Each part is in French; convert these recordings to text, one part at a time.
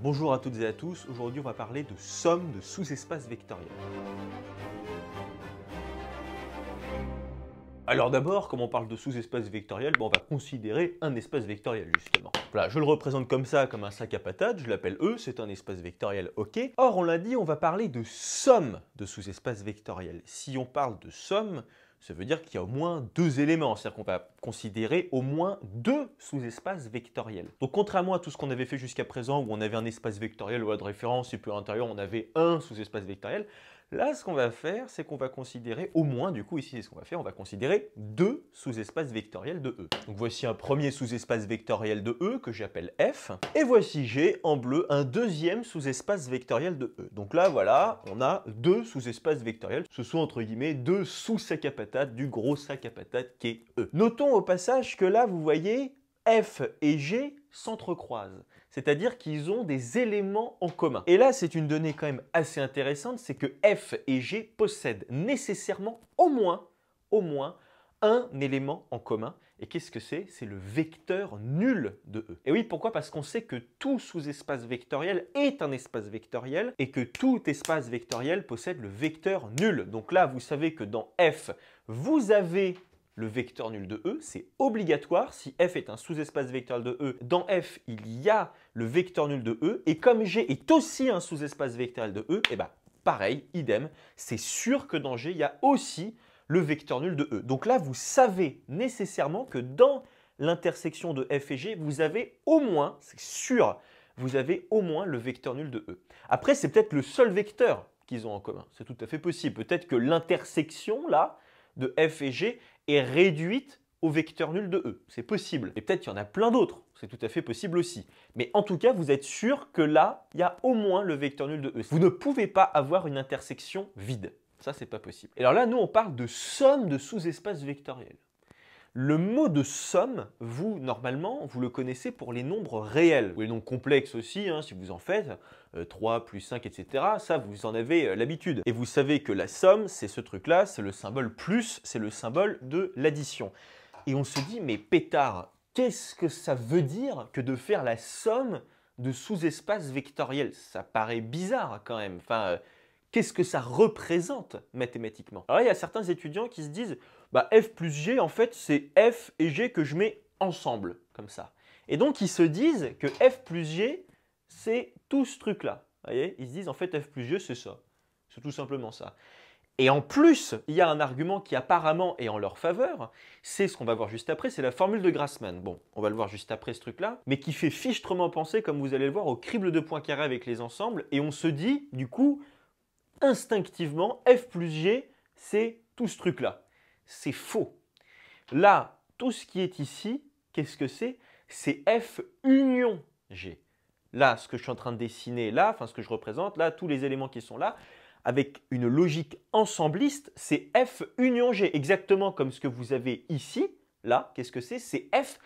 bonjour à toutes et à tous, aujourd'hui on va parler de somme de sous-espaces vectoriels. Alors d'abord, comme on parle de sous-espace vectoriel, ben, on va considérer un espace vectoriel justement. Voilà, je le représente comme ça, comme un sac à patates, je l'appelle E, c'est un espace vectoriel, ok. Or, on l'a dit, on va parler de somme de sous-espaces vectoriels. Si on parle de somme, ça veut dire qu'il y a au moins deux éléments, c'est-à-dire qu'on va considérer au moins deux sous-espaces vectoriels. Donc contrairement à tout ce qu'on avait fait jusqu'à présent où on avait un espace vectoriel ou de référence et puis à l'intérieur on avait un sous-espace vectoriel, Là, ce qu'on va faire, c'est qu'on va considérer, au moins du coup ici, c'est ce qu'on va faire, on va considérer deux sous-espaces vectoriels de E. Donc voici un premier sous-espace vectoriel de E que j'appelle F, et voici j'ai, en bleu un deuxième sous-espace vectoriel de E. Donc là, voilà, on a deux sous-espaces vectoriels, ce sont entre guillemets deux sous-sacs à patates du gros sac à patates est E. Notons au passage que là, vous voyez, F et G s'entrecroisent c'est-à-dire qu'ils ont des éléments en commun. Et là, c'est une donnée quand même assez intéressante, c'est que F et G possèdent nécessairement au moins, au moins, un élément en commun. Et qu'est-ce que c'est C'est le vecteur nul de E. Et oui, pourquoi Parce qu'on sait que tout sous-espace vectoriel est un espace vectoriel et que tout espace vectoriel possède le vecteur nul. Donc là, vous savez que dans F, vous avez le vecteur nul de E, c'est obligatoire. Si F est un sous-espace vectoriel de E, dans F, il y a le vecteur nul de E. Et comme G est aussi un sous-espace vectoriel de E, eh ben, pareil, idem, c'est sûr que dans G, il y a aussi le vecteur nul de E. Donc là, vous savez nécessairement que dans l'intersection de F et G, vous avez au moins, c'est sûr, vous avez au moins le vecteur nul de E. Après, c'est peut-être le seul vecteur qu'ils ont en commun. C'est tout à fait possible. Peut-être que l'intersection, là, de f et g est réduite au vecteur nul de e. C'est possible. Et peut-être qu'il y en a plein d'autres. C'est tout à fait possible aussi. Mais en tout cas, vous êtes sûr que là, il y a au moins le vecteur nul de e. Vous ne pouvez pas avoir une intersection vide. Ça, c'est pas possible. Et alors là, nous, on parle de somme de sous-espaces vectoriels. Le mot de somme, vous, normalement, vous le connaissez pour les nombres réels, ou les nombres complexes aussi, hein, si vous en faites, 3 euh, plus 5, etc. Ça, vous en avez euh, l'habitude. Et vous savez que la somme, c'est ce truc-là, c'est le symbole plus, c'est le symbole de l'addition. Et on se dit, mais pétard, qu'est-ce que ça veut dire que de faire la somme de sous-espaces vectoriels Ça paraît bizarre quand même. Enfin, euh, qu'est-ce que ça représente mathématiquement Alors il y a certains étudiants qui se disent bah, f plus g, en fait, c'est f et g que je mets ensemble, comme ça. Et donc, ils se disent que f plus g, c'est tout ce truc-là. voyez Ils se disent, en fait, f plus g, c'est ça. C'est tout simplement ça. Et en plus, il y a un argument qui apparemment est en leur faveur, c'est ce qu'on va voir juste après, c'est la formule de Grassmann. Bon, on va le voir juste après ce truc-là, mais qui fait fichtrement penser, comme vous allez le voir, au crible de points carrés avec les ensembles, et on se dit, du coup, instinctivement, f plus g, c'est tout ce truc-là c'est faux. Là, tout ce qui est ici, qu'est-ce que c'est C'est F union G. Là, ce que je suis en train de dessiner là, enfin ce que je représente là, tous les éléments qui sont là, avec une logique ensembliste, c'est F union G, exactement comme ce que vous avez ici. Là, qu'est-ce que c'est C'est F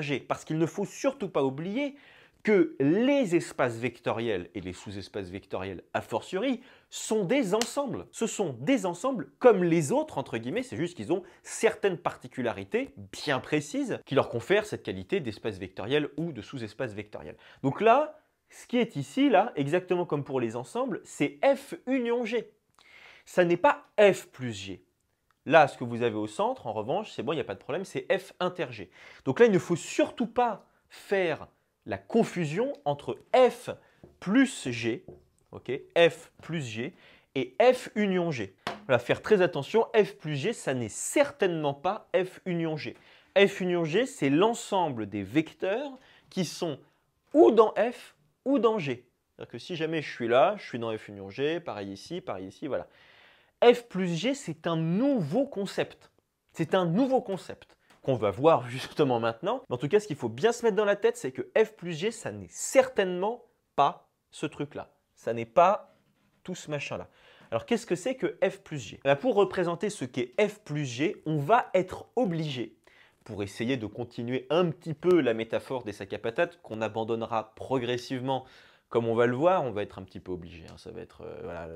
G. parce qu'il ne faut surtout pas oublier que les espaces vectoriels et les sous-espaces vectoriels a fortiori sont des ensembles. Ce sont des ensembles comme les autres, entre guillemets, c'est juste qu'ils ont certaines particularités bien précises qui leur confèrent cette qualité d'espace vectoriel ou de sous-espace vectoriel. Donc là, ce qui est ici, là, exactement comme pour les ensembles, c'est F union G. Ça n'est pas F plus G. Là, ce que vous avez au centre, en revanche, c'est bon, il n'y a pas de problème, c'est F inter G. Donc là, il ne faut surtout pas faire la confusion entre F plus G, ok, F plus G, et F union G. va faire très attention, F plus G, ça n'est certainement pas F union G. F union G, c'est l'ensemble des vecteurs qui sont ou dans F ou dans G. C'est-à-dire que si jamais je suis là, je suis dans F union G, pareil ici, pareil ici, voilà. F plus G, c'est un nouveau concept. C'est un nouveau concept qu'on va voir justement maintenant. en tout cas, ce qu'il faut bien se mettre dans la tête, c'est que f plus g, ça n'est certainement pas ce truc-là. Ça n'est pas tout ce machin-là. Alors qu'est-ce que c'est que f plus g eh ben, Pour représenter ce qu'est f plus g, on va être obligé, pour essayer de continuer un petit peu la métaphore des sacs à patates qu'on abandonnera progressivement, comme on va le voir, on va être un petit peu obligé. Hein. ça va être euh, voilà,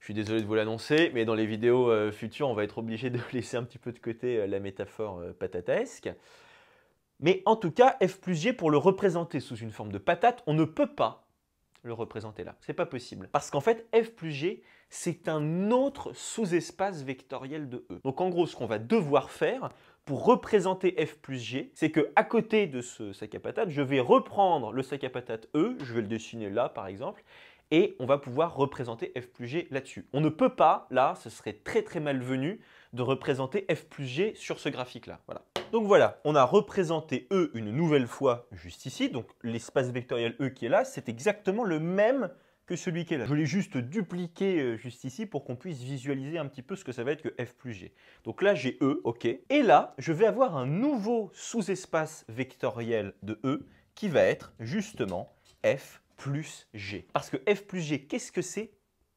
je suis désolé de vous l'annoncer, mais dans les vidéos euh, futures, on va être obligé de laisser un petit peu de côté euh, la métaphore euh, patatesque. Mais en tout cas, f plus g, pour le représenter sous une forme de patate, on ne peut pas le représenter là. C'est pas possible. Parce qu'en fait, f plus g, c'est un autre sous-espace vectoriel de E. Donc en gros, ce qu'on va devoir faire pour représenter f plus g, c'est qu'à côté de ce sac à patate, je vais reprendre le sac à patate E, je vais le dessiner là par exemple, et on va pouvoir représenter f plus g là-dessus. On ne peut pas, là, ce serait très très malvenu de représenter f plus g sur ce graphique-là. Voilà. Donc voilà, on a représenté E une nouvelle fois juste ici, donc l'espace vectoriel E qui est là, c'est exactement le même que celui qui est là. Je l'ai juste dupliqué euh, juste ici pour qu'on puisse visualiser un petit peu ce que ça va être que f plus g. Donc là, j'ai E, ok. Et là, je vais avoir un nouveau sous-espace vectoriel de E qui va être justement f plus G. Parce que F plus G, qu'est-ce que c'est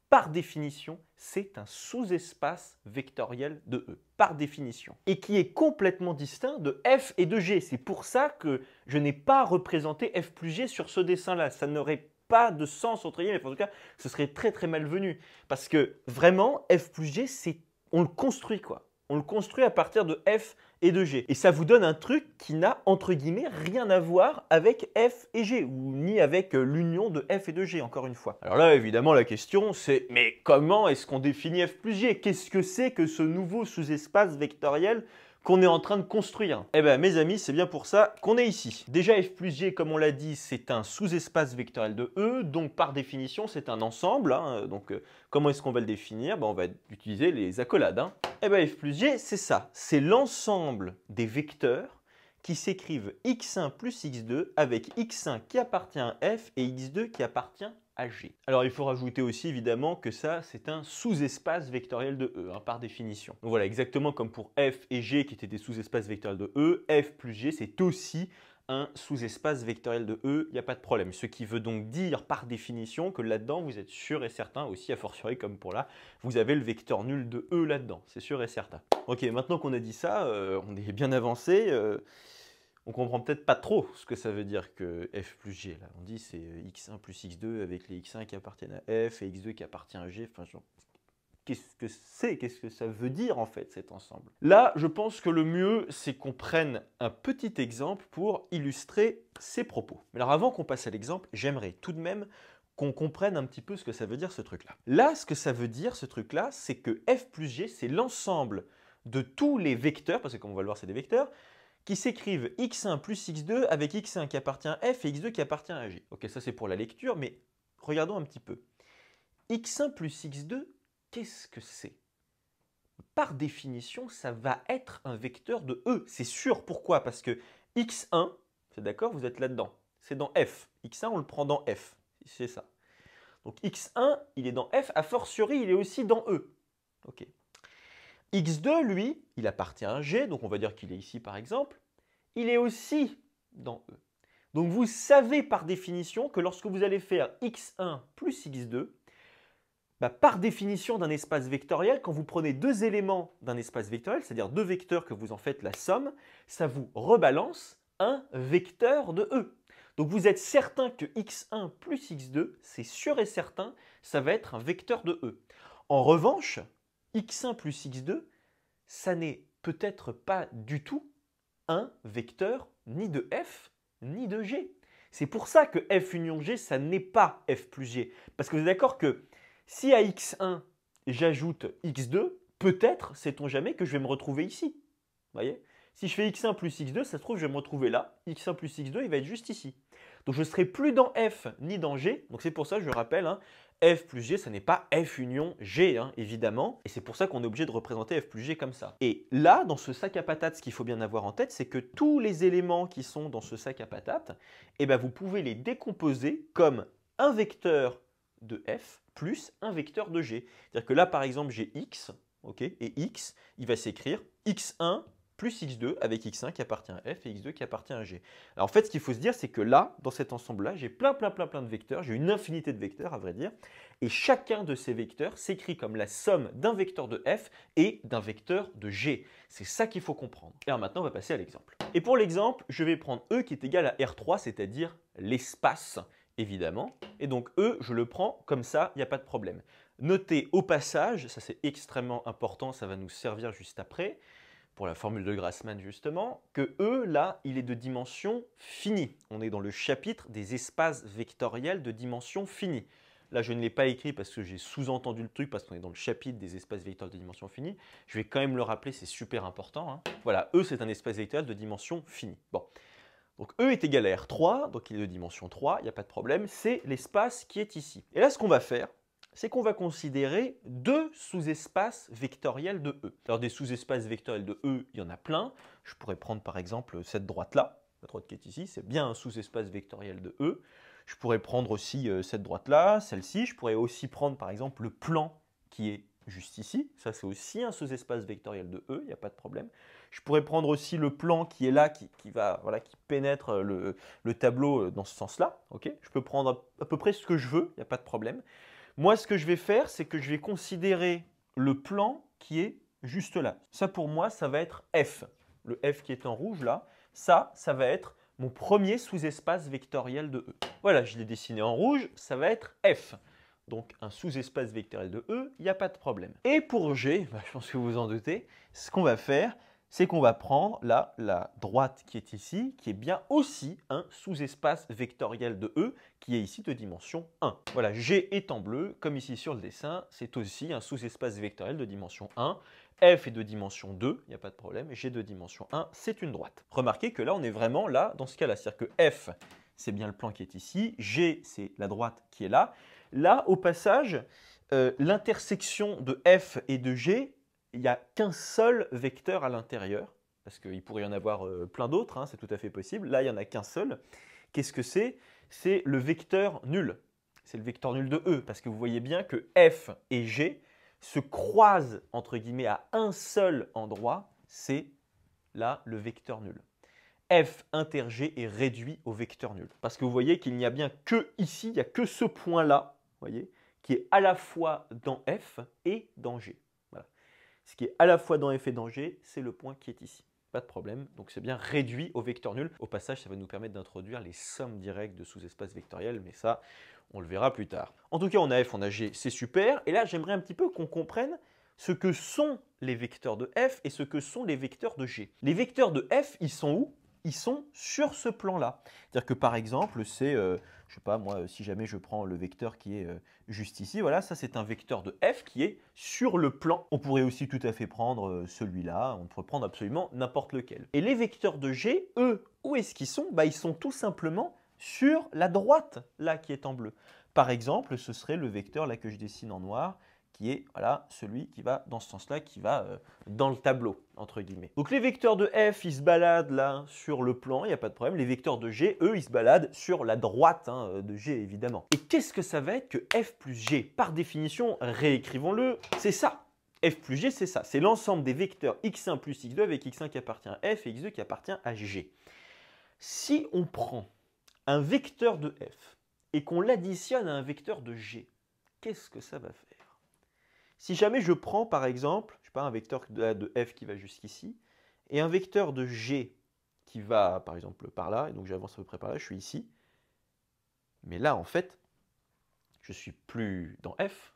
Par définition, c'est un sous-espace vectoriel de E, par définition, et qui est complètement distinct de F et de G. C'est pour ça que je n'ai pas représenté F plus G sur ce dessin-là. Ça n'aurait pas de sens entre guillemets, en tout cas, ce serait très très malvenu. Parce que vraiment, F plus G, c'est on le construit quoi on le construit à partir de F et de G. Et ça vous donne un truc qui n'a entre guillemets rien à voir avec F et G, ou ni avec euh, l'union de F et de G, encore une fois. Alors là, évidemment, la question c'est mais comment est-ce qu'on définit F plus G Qu'est-ce que c'est que ce nouveau sous-espace vectoriel qu'on est en train de construire. Eh bien mes amis, c'est bien pour ça qu'on est ici. Déjà f plus g, comme on l'a dit, c'est un sous-espace vectoriel de E, donc par définition c'est un ensemble. Hein. donc euh, comment est-ce qu'on va le définir ben, On va utiliser les accolades. Hein. Eh bien f plus g, c'est ça, c'est l'ensemble des vecteurs qui s'écrivent x1 plus x2 avec x1 qui appartient à f et x2 qui appartient alors il faut rajouter aussi évidemment que ça c'est un sous-espace vectoriel de E hein, par définition. Donc voilà exactement comme pour F et G qui étaient des sous-espaces vectoriels de E, F plus G c'est aussi un sous-espace vectoriel de E, il n'y a pas de problème. Ce qui veut donc dire par définition que là-dedans, vous êtes sûr et certain, aussi a fortiori comme pour là, vous avez le vecteur nul de E là-dedans, c'est sûr et certain. Ok, maintenant qu'on a dit ça, euh, on est bien avancé. Euh, on comprend peut-être pas trop ce que ça veut dire que f plus g. Là, on dit c'est euh, x1 plus x2 avec les x1 qui appartiennent à f et x2 qui appartient à g. Enfin, qu'est-ce que c'est Qu'est-ce que ça veut dire en fait cet ensemble Là, je pense que le mieux, c'est qu'on prenne un petit exemple pour illustrer ces propos. Mais alors avant qu'on passe à l'exemple, j'aimerais tout de même qu'on comprenne un petit peu ce que ça veut dire ce truc-là. Là, ce que ça veut dire ce truc-là, c'est que f plus g, c'est l'ensemble de tous les vecteurs, parce que comme on va le voir, c'est des vecteurs, qui s'écrivent x1 plus x2 avec x1 qui appartient à f et x2 qui appartient à g. Ok, ça c'est pour la lecture, mais regardons un petit peu. x1 plus x2, qu'est-ce que c'est Par définition, ça va être un vecteur de E, c'est sûr. Pourquoi Parce que x1, c'est d'accord, vous êtes là-dedans, c'est dans f. x1, on le prend dans f, c'est ça. Donc x1, il est dans f, a fortiori, il est aussi dans E. Ok. X2, lui, il appartient à G, donc on va dire qu'il est ici par exemple. Il est aussi dans E. Donc vous savez par définition que lorsque vous allez faire X1 plus X2, bah, par définition d'un espace vectoriel, quand vous prenez deux éléments d'un espace vectoriel, c'est-à-dire deux vecteurs que vous en faites la somme, ça vous rebalance un vecteur de E. Donc vous êtes certain que X1 plus X2, c'est sûr et certain, ça va être un vecteur de E. En revanche, x1 plus x2, ça n'est peut-être pas du tout un vecteur ni de f ni de g. C'est pour ça que f union g, ça n'est pas f plus g. Parce que vous êtes d'accord que si à x1, j'ajoute x2, peut-être, sait-on jamais, que je vais me retrouver ici. voyez Si je fais x1 plus x2, ça se trouve, je vais me retrouver là. x1 plus x2, il va être juste ici. Donc je ne serai plus dans f ni dans g. Donc c'est pour ça, je rappelle, hein, f plus g, ce n'est pas f union g, hein, évidemment. Et c'est pour ça qu'on est obligé de représenter f plus g comme ça. Et là, dans ce sac à patates, ce qu'il faut bien avoir en tête, c'est que tous les éléments qui sont dans ce sac à patates, eh ben, vous pouvez les décomposer comme un vecteur de f plus un vecteur de g. C'est-à-dire que là, par exemple, j'ai x, ok, et x, il va s'écrire x1 plus x2 avec x1 qui appartient à f et x2 qui appartient à g. Alors en fait, ce qu'il faut se dire, c'est que là, dans cet ensemble-là, j'ai plein, plein, plein, plein de vecteurs, j'ai une infinité de vecteurs à vrai dire, et chacun de ces vecteurs s'écrit comme la somme d'un vecteur de f et d'un vecteur de g. C'est ça qu'il faut comprendre. Et alors maintenant, on va passer à l'exemple. Et pour l'exemple, je vais prendre E qui est égal à R3, c'est-à-dire l'espace, évidemment. Et donc E, je le prends comme ça, il n'y a pas de problème. Notez au passage, ça c'est extrêmement important, ça va nous servir juste après, pour la formule de Grassmann justement, que E, là, il est de dimension finie. On est dans le chapitre des espaces vectoriels de dimension finie. Là, je ne l'ai pas écrit parce que j'ai sous-entendu le truc, parce qu'on est dans le chapitre des espaces vectoriels de dimension finie. Je vais quand même le rappeler, c'est super important. Hein. Voilà, E, c'est un espace vectoriel de dimension finie. Bon. Donc E est égal à R3, donc il est de dimension 3, il n'y a pas de problème, c'est l'espace qui est ici. Et là, ce qu'on va faire, c'est qu'on va considérer deux sous-espaces vectoriels de E. Alors des sous-espaces vectoriels de E, il y en a plein. Je pourrais prendre par exemple cette droite-là, la droite qui est ici, c'est bien un sous-espace vectoriel de E. Je pourrais prendre aussi euh, cette droite-là, celle-ci. Je pourrais aussi prendre par exemple le plan qui est juste ici. Ça, c'est aussi un sous-espace vectoriel de E, il n'y a pas de problème. Je pourrais prendre aussi le plan qui est là, qui, va, voilà, qui pénètre euh, le, tableau euh, dans ce sens-là. ok je peux prendre à peu près ce que je veux, il n'y a pas de problème. Moi, ce que je vais faire, c'est que je vais considérer le plan qui est juste là. Ça, pour moi, ça va être F. Le F qui est en rouge là, ça, ça va être mon premier sous-espace vectoriel de E. Voilà, je l'ai dessiné en rouge, ça va être F. Donc un sous-espace vectoriel de E, il n'y a pas de problème. Et pour G, bah, je pense que vous vous en doutez, ce qu'on va faire, c'est qu'on va prendre là la droite qui est ici, qui est bien aussi un sous-espace vectoriel de E, qui est ici de dimension 1. Voilà, G est en bleu, comme ici sur le dessin, c'est aussi un sous-espace vectoriel de dimension 1. F est de dimension 2, il n'y a pas de problème, G de dimension 1, c'est une droite. Remarquez que là, on est vraiment là, dans ce cas-là, c'est-à-dire que F, c'est bien le plan qui est ici, G, c'est la droite qui est là. Là, au passage, euh, l'intersection de F et de G il n'y a qu'un seul vecteur à l'intérieur, parce qu'il pourrait y en avoir euh, plein d'autres, hein, c'est tout à fait possible. Là, il n'y en a qu'un seul. Qu'est-ce que c'est C'est le vecteur nul. C'est le vecteur nul de E, parce que vous voyez bien que F et G se croisent, entre guillemets, à un seul endroit, c'est là le vecteur nul. F inter G est réduit au vecteur nul. Parce que vous voyez qu'il n'y a bien que ici, il n'y a que ce point-là, voyez, qui est à la fois dans F et dans G ce qui est à la fois dans F et dans G, c'est le point qui est ici. Pas de problème, donc c'est bien réduit au vecteur nul. Au passage, ça va nous permettre d'introduire les sommes directes de sous-espaces vectoriels, mais ça, on le verra plus tard. En tout cas, on a f, on a g, c'est super. Et là, j'aimerais un petit peu qu'on comprenne ce que sont les vecteurs de f et ce que sont les vecteurs de g. Les vecteurs de f, ils sont où ils sont sur ce plan-là. C'est-à-dire que par exemple, c'est, euh, je sais pas moi, si jamais je prends le vecteur qui est euh, juste ici, voilà, ça c'est un vecteur de f qui est sur le plan. On pourrait aussi tout à fait prendre euh, celui-là, on pourrait prendre absolument n'importe lequel. Et les vecteurs de g, eux, où est-ce qu'ils sont bah, Ils sont tout simplement sur la droite, là, qui est en bleu. Par exemple, ce serait le vecteur là que je dessine en noir, qui est voilà, celui qui va dans ce sens-là, qui va euh, dans le tableau, entre guillemets. Donc les vecteurs de F, ils se baladent là sur le plan, il n'y a pas de problème. Les vecteurs de G, eux, ils se baladent sur la droite hein, euh, de G, évidemment. Et qu'est-ce que ça va être que F plus G Par définition, réécrivons-le, c'est ça. F plus G, c'est ça. C'est l'ensemble des vecteurs x1 plus x2 avec x1 qui appartient à F et x2 qui appartient à G. Si on prend un vecteur de F et qu'on l'additionne à un vecteur de G, qu'est-ce que ça va faire si jamais je prends par exemple, je un vecteur de f qui va jusqu'ici et un vecteur de g qui va par exemple par là, et donc j'avance à peu près par là, je suis ici. Mais là en fait, je suis plus dans f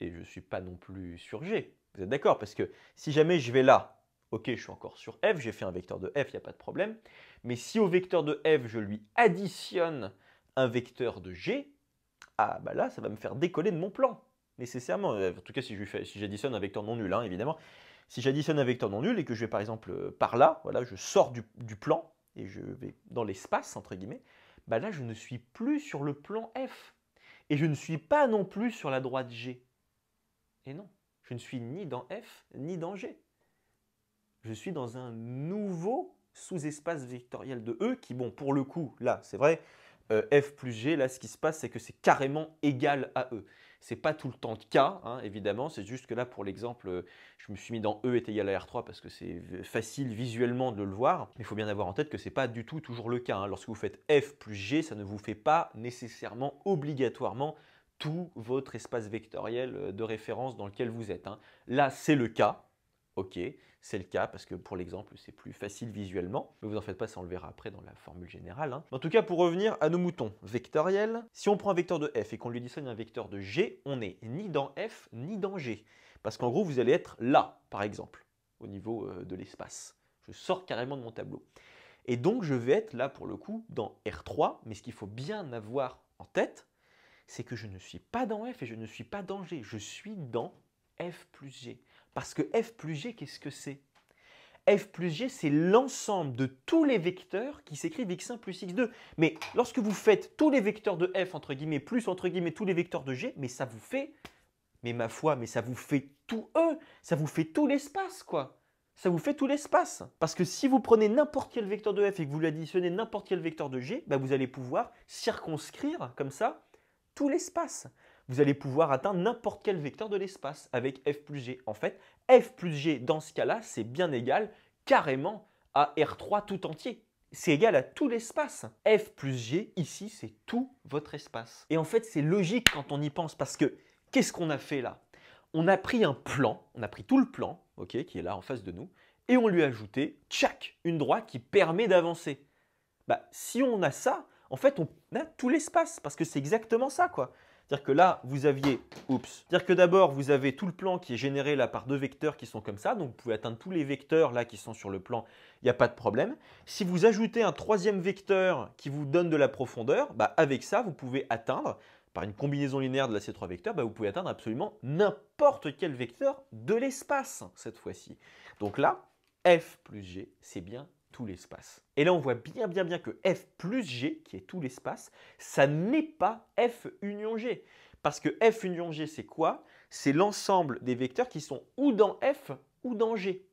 et je ne suis pas non plus sur g. Vous êtes d'accord Parce que si jamais je vais là, ok, je suis encore sur f, j'ai fait un vecteur de f, il n'y a pas de problème. Mais si au vecteur de f, je lui additionne un vecteur de g, ah bah là, ça va me faire décoller de mon plan nécessairement. Euh, en tout cas, si j'additionne un vecteur non nul, hein, évidemment. Si j'additionne un vecteur non nul et que je vais par exemple euh, par là, voilà, je sors du, plan et je vais dans l'espace, entre guillemets, bah là, je ne suis plus sur le plan F. Et je ne suis pas non plus sur la droite G. Et non, je ne suis ni dans F ni dans G. Je suis dans un nouveau sous-espace vectoriel de E qui, bon, pour le coup, là, c'est vrai, euh, F plus G, là, ce qui se passe, c'est que c'est carrément égal à E. C'est pas tout le temps le cas, hein, évidemment. C'est juste que là, pour l'exemple, je me suis mis dans E est égal à R3 parce que c'est facile visuellement de le voir. Mais Il faut bien avoir en tête que c'est pas du tout toujours le cas. Hein. Lorsque vous faites F plus G, ça ne vous fait pas nécessairement obligatoirement tout votre espace vectoriel euh, de référence dans lequel vous êtes. Hein. Là, c'est le cas. Ok, c'est le cas parce que pour l'exemple, c'est plus facile visuellement. Mais vous en faites pas, ça on le verra après dans la formule générale. Hein. En tout cas, pour revenir à nos moutons vectoriels, si on prend un vecteur de f et qu'on lui dessine un vecteur de g, on n'est ni dans f ni dans g. Parce qu'en gros, vous allez être là, par exemple, au niveau euh, de l'espace. Je sors carrément de mon tableau. Et donc, je vais être là, pour le coup, dans R3. Mais ce qu'il faut bien avoir en tête, c'est que je ne suis pas dans f et je ne suis pas dans g. Je suis dans f plus g. Parce que F plus G, qu'est-ce que c'est F plus G, c'est l'ensemble de tous les vecteurs qui s'écrivent x1 plus x2. Mais lorsque vous faites tous les vecteurs de F, entre guillemets, plus, entre guillemets, tous les vecteurs de G, mais ça vous fait, mais ma foi, mais ça vous fait tout E, ça vous fait tout l'espace, quoi ça vous fait tout l'espace. Parce que si vous prenez n'importe quel vecteur de f et que vous lui additionnez n'importe quel vecteur de g, bah, vous allez pouvoir circonscrire comme ça tout l'espace vous allez pouvoir atteindre n'importe quel vecteur de l'espace avec f plus g. En fait, f plus g dans ce cas-là, c'est bien égal carrément à R3 tout entier. C'est égal à tout l'espace. F plus G, ici, c'est tout votre espace. Et en fait, c'est logique quand on y pense parce que qu'est-ce qu'on a fait là On a pris un plan, on a pris tout le plan, qui est là en face de nous, et on lui a ajouté, tchac, une droite qui permet d'avancer. Bah, si on a ça, en fait, on a tout l'espace parce que c'est exactement ça, quoi. C'est-à-dire que là, vous aviez, oups, c'est-à-dire que d'abord, vous avez tout le plan qui est généré là par deux vecteurs qui sont comme ça, donc vous pouvez atteindre tous les vecteurs là qui sont sur le plan, il n'y a pas de problème. Si vous ajoutez un troisième vecteur qui vous donne de la profondeur, bah, avec ça, vous pouvez atteindre, par une combinaison linéaire de ces trois vecteurs, bah, vous pouvez atteindre absolument n'importe quel vecteur de l'espace cette fois-ci. Donc là, f plus g, c'est bien l'espace. Et là, on voit bien, bien, bien que F plus G, qui est tout l'espace, ça n'est pas F union G. Parce que F union G, c'est quoi C'est l'ensemble des vecteurs qui sont ou dans F ou dans G.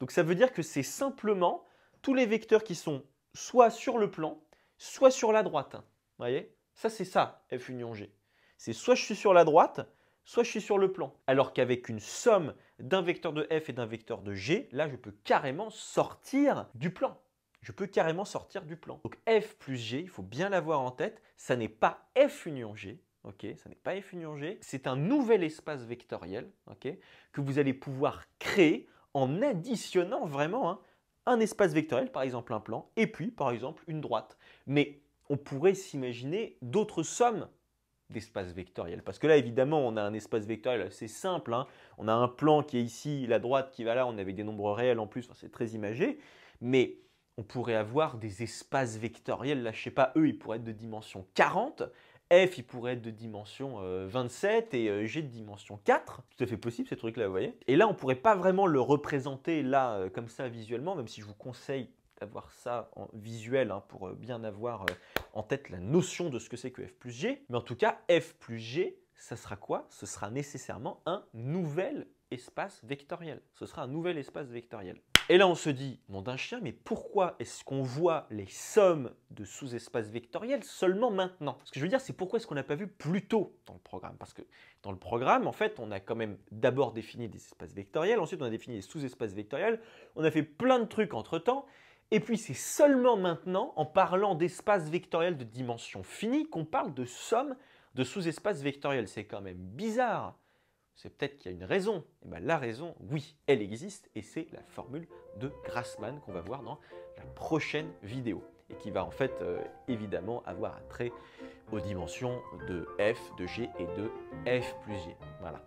Donc ça veut dire que c'est simplement tous les vecteurs qui sont soit sur le plan, soit sur la droite. Vous voyez Ça, c'est ça, F union G. C'est soit je suis sur la droite, soit je suis sur le plan. Alors qu'avec une somme d'un vecteur de f et d'un vecteur de g, là je peux carrément sortir du plan. Je peux carrément sortir du plan. Donc f plus g, il faut bien l'avoir en tête, ça n'est pas f union g, ok ça n'est pas f union g, c'est un nouvel espace vectoriel ok que vous allez pouvoir créer en additionnant vraiment hein, un espace vectoriel, par exemple un plan, et puis par exemple une droite. Mais on pourrait s'imaginer d'autres sommes d'espace vectoriel. Parce que là, évidemment, on a un espace vectoriel, c'est simple. Hein. On a un plan qui est ici, la droite qui va là, on avait des nombres réels en plus, c'est très imagé. Mais on pourrait avoir des espaces vectoriels, là, je sais pas, E, il pourrait être de dimension 40, F, il pourrait être de dimension 27 euh, et euh, G de dimension 4. Tout à fait possible, ces trucs-là, vous voyez. Et là, on pourrait pas vraiment le représenter là, euh, comme ça, visuellement, même si je vous conseille voir ça en visuel hein, pour euh, bien avoir euh, en tête la notion de ce que c'est que f plus g. Mais en tout cas, f plus g, ça sera quoi Ce sera nécessairement un nouvel espace vectoriel. Ce sera un nouvel espace vectoriel. Et là, on se dit, nom d'un chien, mais pourquoi est-ce qu'on voit les sommes de sous-espaces vectoriels seulement maintenant Ce que je veux dire, c'est pourquoi est-ce qu'on n'a pas vu plus tôt dans le programme Parce que dans le programme, en fait, on a quand même d'abord défini des espaces vectoriels, ensuite on a défini des sous-espaces vectoriels, on a fait plein de trucs entre-temps, et puis c'est seulement maintenant, en parlant d'espace vectoriel de dimension finie, qu'on parle de somme de sous-espaces vectoriels. C'est quand même bizarre. C'est peut-être qu'il y a une raison. Et eh ben, la raison, oui, elle existe, et c'est la formule de Grassmann qu'on va voir dans la prochaine vidéo, et qui va en fait euh, évidemment avoir un trait aux dimensions de f, de g et de f plus g. Voilà.